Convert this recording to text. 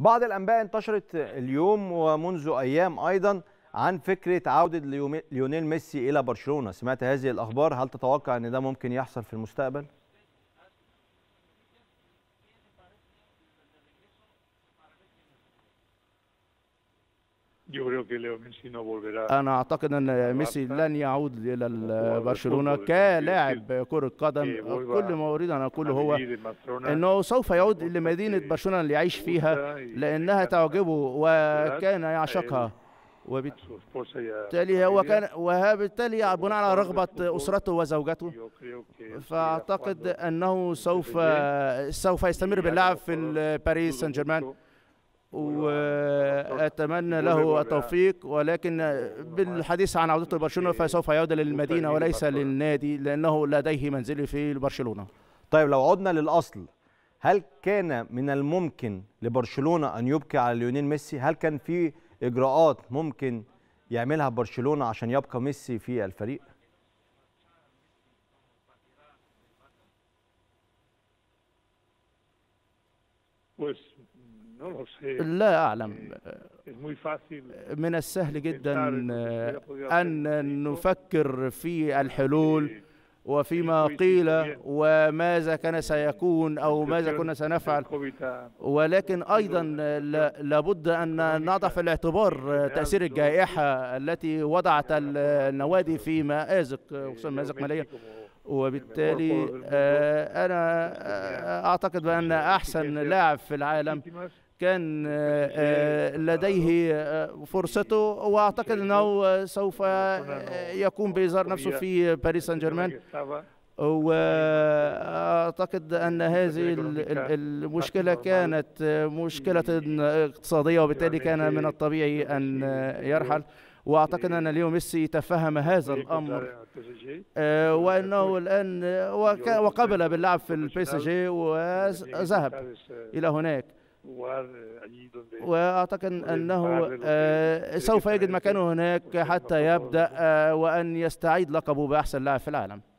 بعض الأنباء انتشرت اليوم ومنذ أيام أيضا عن فكرة عودة ليونيل ميسي إلى برشلونة سمعت هذه الأخبار هل تتوقع أن ده ممكن يحصل في المستقبل؟ أنا أعتقد أن ميسي لن يعود إلى برشلونة كلاعب كرة قدم كل ما أريد أن أقوله هو أنه سوف يعود إلى مدينة برشلونة ليعيش فيها لأنها تعجبه وكان يعشقها وبالتالي هو كان وبالتالي بناء على رغبة أسرته وزوجته فأعتقد أنه سوف سوف يستمر باللعب في باريس سان جيرمان واتمنى له التوفيق ولكن بالحديث عن عودته لبرشلونه فسوف يعود للمدينه وليس للنادي لانه لديه منزل في برشلونه. طيب لو عدنا للاصل هل كان من الممكن لبرشلونه ان يبقي على ليونيل ميسي؟ هل كان في اجراءات ممكن يعملها برشلونه عشان يبقى ميسي في الفريق؟ Pues no lo sé. لا أعلم eh, من السهل جدا أن نفكر في الحلول وفيما قيل وماذا كان سيكون أو ماذا كنا سنفعل ولكن أيضا لابد أن نضع في الاعتبار تأثير الجائحة التي وضعت النوادي في مآزق خصوصا مآزق مالية وبالتالي آه، أنا آه، أعتقد بأن أحسن لاعب في العالم كان آه، لديه فرصته واعتقد انه سوف يقوم بإظهار نفسه في باريس سان جيرمان واعتقد أيوة. ان أيوة. هذه أيوة. المشكله كانت مشكله اقتصاديه وبالتالي يعني كان من الطبيعي ان يرحل واعتقد ان ليو ميسي تفهم هذا الامر آه، وانه الان وقبل باللعب في البي سي جي وذهب الى هناك واعتقد انه آه، سوف يجد مكانه هناك حتى يبدا آه، وان يستعيد لقبه باحسن لاعب في العالم